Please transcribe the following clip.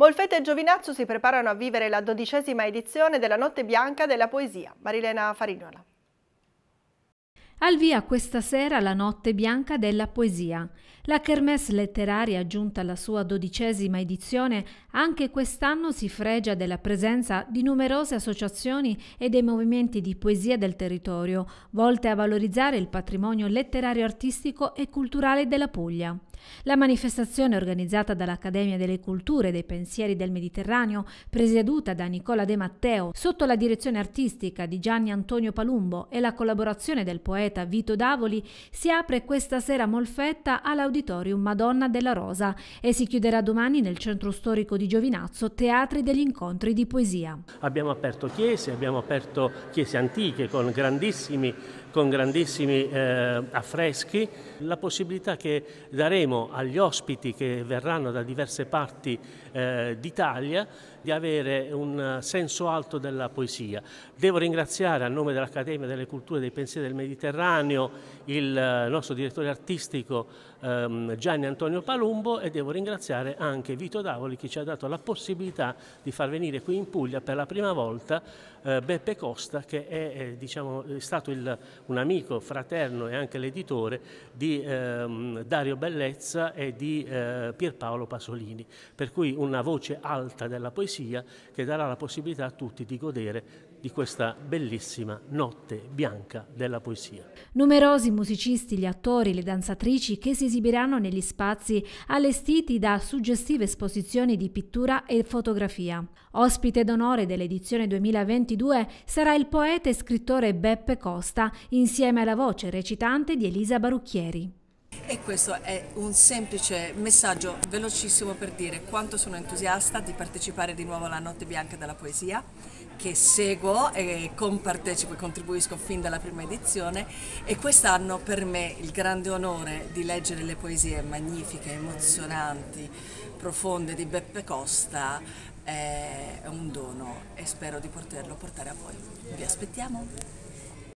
Molfetta e Giovinazzo si preparano a vivere la dodicesima edizione della Notte Bianca della Poesia. Marilena Farinola. Al via questa sera la notte bianca della poesia. La kermesse letteraria giunta alla sua dodicesima edizione anche quest'anno si fregia della presenza di numerose associazioni e dei movimenti di poesia del territorio, volte a valorizzare il patrimonio letterario artistico e culturale della Puglia. La manifestazione organizzata dall'Accademia delle Culture e dei Pensieri del Mediterraneo, presieduta da Nicola De Matteo, sotto la direzione artistica di Gianni Antonio Palumbo e la collaborazione del poeta poeta Vito Davoli, si apre questa sera Molfetta all'Auditorium Madonna della Rosa e si chiuderà domani nel centro storico di Giovinazzo Teatri degli Incontri di Poesia. Abbiamo aperto chiese, abbiamo aperto chiese antiche con grandissimi, con grandissimi eh, affreschi. La possibilità che daremo agli ospiti che verranno da diverse parti eh, d'Italia di avere un senso alto della poesia. Devo ringraziare a nome dell'Accademia delle Culture e dei Pensieri del Mediterraneo Mediterraneo il eh, nostro direttore artistico ehm, Gianni Antonio Palumbo e devo ringraziare anche Vito Davoli che ci ha dato la possibilità di far venire qui in Puglia per la prima volta eh, Beppe Costa che è, diciamo, stato il, un amico fraterno e anche l'editore di ehm, Dario Bellezza e di eh, Pierpaolo Pasolini per cui una voce alta della poesia che darà la possibilità a tutti di godere di questa bellissima notte bianca della poesia. Numerosi musicisti, gli attori, le danzatrici che si esibiranno negli spazi allestiti da suggestive esposizioni di pittura e fotografia. Ospite d'onore dell'edizione 2022 sarà il poeta e scrittore Beppe Costa insieme alla voce recitante di Elisa Barucchieri. E questo è un semplice messaggio velocissimo per dire quanto sono entusiasta di partecipare di nuovo alla Notte Bianca della Poesia, che seguo e compartecipo e contribuisco fin dalla prima edizione e quest'anno per me il grande onore di leggere le poesie magnifiche, emozionanti, profonde di Beppe Costa è un dono e spero di poterlo portare a voi. Vi aspettiamo!